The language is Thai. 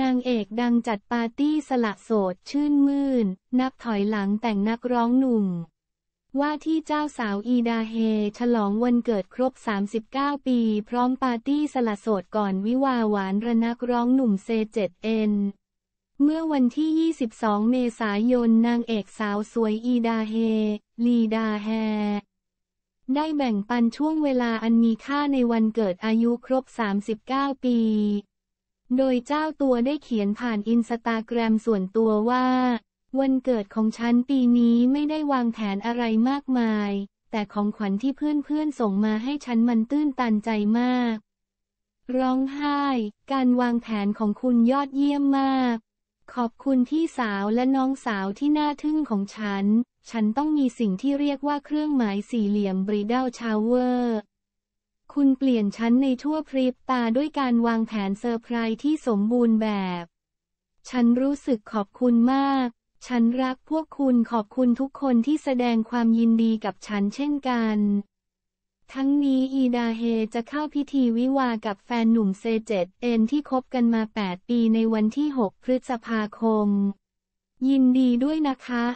นางเอกดังจัดปาร์ตี้สละโสดชื่นมื่น นับถอยหลังแต่งนักร้องหนุ่ม ว่าที่เจ้าสาวอีดาเฮ ฉลองวันเกิดครบ 39 ปี พร้อมปาร์ตี้สละโสดก่อนวิวาหวานระนักร้องหนุ่มเซเจ็ดเอ็นเมื่อวันที่22เมษายนนางเอกสาวสวยอีดาเฮลีดาแฮได้แบ่งปันช่วงเวลาอันมีค่าในวันเกิดอายุครบ 39 ปีโดยเจ้าตัวได้เขียนผ่านอินสตาแกรมส่วนตัวว่า วันเกิดของฉันปีนี้ไม่ได้วางแผนอะไรมากมาย แต่ของขวัญที่เพื่อนๆส่งมาให้ฉันมันตื้นตันใจมาก ร้องไห้ การวางแผนของคุณยอดเยี่ยมมาก ขอบคุณที่สาวและน้องสาวที่น่าทึ่งของฉัน ฉันต้องมีสิ่งที่เรียกว่าเครื่องหมายสี่เหลี่ยมบริดัลชาวเวอร์คุณเปลี่ยนชั้นในชั่วพริบตาด้วยการวางแผนเซอร์ไพรส์ที่สมบูรณ์แบบ ฉันรู้สึกขอบคุณมาก ฉันรักพวกคุณขอบคุณทุกคนที่แสดงความยินดีกับฉันเช่นกัน ทั้งนี้อีดาเฮจะเข้าพิธีวิวากับแฟนหนุ่มเซเจตเอ็นที่คบกันมา 8 ปีในวันที่ 6 พฤษภาคม ยินดีด้วยนะคะ